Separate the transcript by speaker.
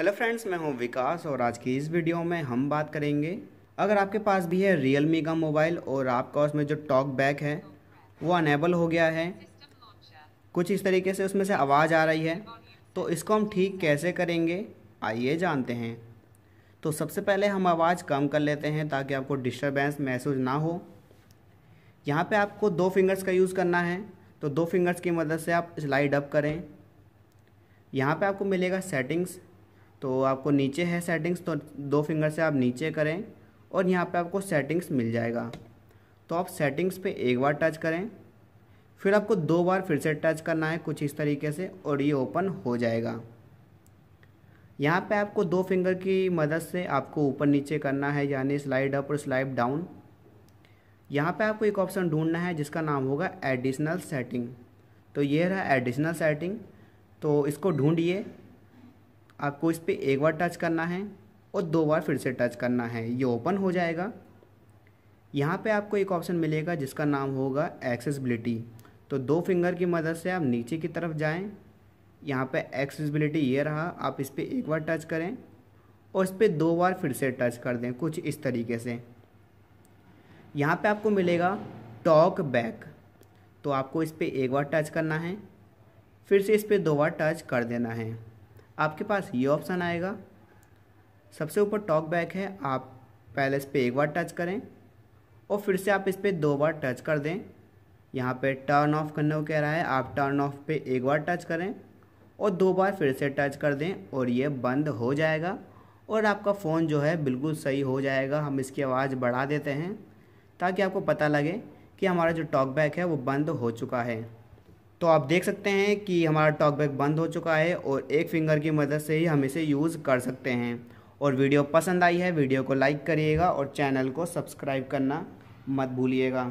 Speaker 1: hello friends मैं हूं विकास और आज की इस वीडियो में हम बात करेंगे अगर आपके पास भी है रियल मी का मोबाइल और आपका उसमें जो टॉक बैक है वो अनेबल हो गया है कुछ इस तरीके से उसमें से आवाज़ आ रही है तो इसको हम ठीक कैसे करेंगे आइए जानते हैं तो सबसे पहले हम आवाज़ कम कर लेते हैं ताकि आपको डिस्टर्बेंस महसूस ना हो यहाँ पर आपको दो फिंगर्स का यूज़ करना है तो दो फिंगर्स की मदद से आप स्लाइड अप करें यहाँ पे आपको मिलेगा सेटिंग्स तो आपको नीचे है सेटिंग्स तो दो फिंगर से आप नीचे करें और यहाँ पे आपको सेटिंग्स मिल जाएगा तो आप सेटिंग्स पे एक बार टच करें फिर आपको दो बार फिर से टच करना है कुछ इस तरीके से और ये ओपन हो जाएगा यहाँ पे आपको दो फिंगर की मदद से आपको ऊपर नीचे करना है यानी स्लाइड अप और स्लाइड डाउन यहाँ पे आपको एक ऑप्शन ढूंढना है जिसका नाम होगा एडिशनल सेटिंग तो ये रहा एडिशनल सेटिंग तो इसको ढूंढिए आपको इस पर एक बार टच करना है और दो बार फिर से टच करना है ये ओपन हो जाएगा यहाँ पे आपको एक ऑप्शन मिलेगा जिसका नाम होगा एक्सेसबिलिटी तो दो फिंगर की मदद से आप नीचे की तरफ जाएं यहाँ पे एक्सेसबिलिटी ये रहा आप इस पर एक बार टच करें और इस पर दो बार फिर से टच कर दें कुछ इस तरीके से यहाँ पे आपको मिलेगा टॉक बैक तो आपको इस पर एक बार टच करना है फिर से इस पर दो बार टच कर देना है आपके पास ये ऑप्शन आएगा सबसे ऊपर टॉक बैक है आप पहले इस पर एक बार टच करें और फिर से आप इस पर दो बार टच कर दें यहाँ पे टर्न ऑफ करने को कह रहा है आप टर्न ऑफ पे एक बार टच करें और दो बार फिर से टच कर दें और ये बंद हो जाएगा और आपका फ़ोन जो है बिल्कुल सही हो जाएगा हम इसकी आवाज़ बढ़ा देते हैं ताकि आपको पता लगे कि हमारा जो टॉक बैक है वो बंद हो चुका है तो आप देख सकते हैं कि हमारा टॉकबैक बंद हो चुका है और एक फिंगर की मदद से ही हम इसे यूज़ कर सकते हैं और वीडियो पसंद आई है वीडियो को लाइक करिएगा और चैनल को सब्सक्राइब करना मत भूलिएगा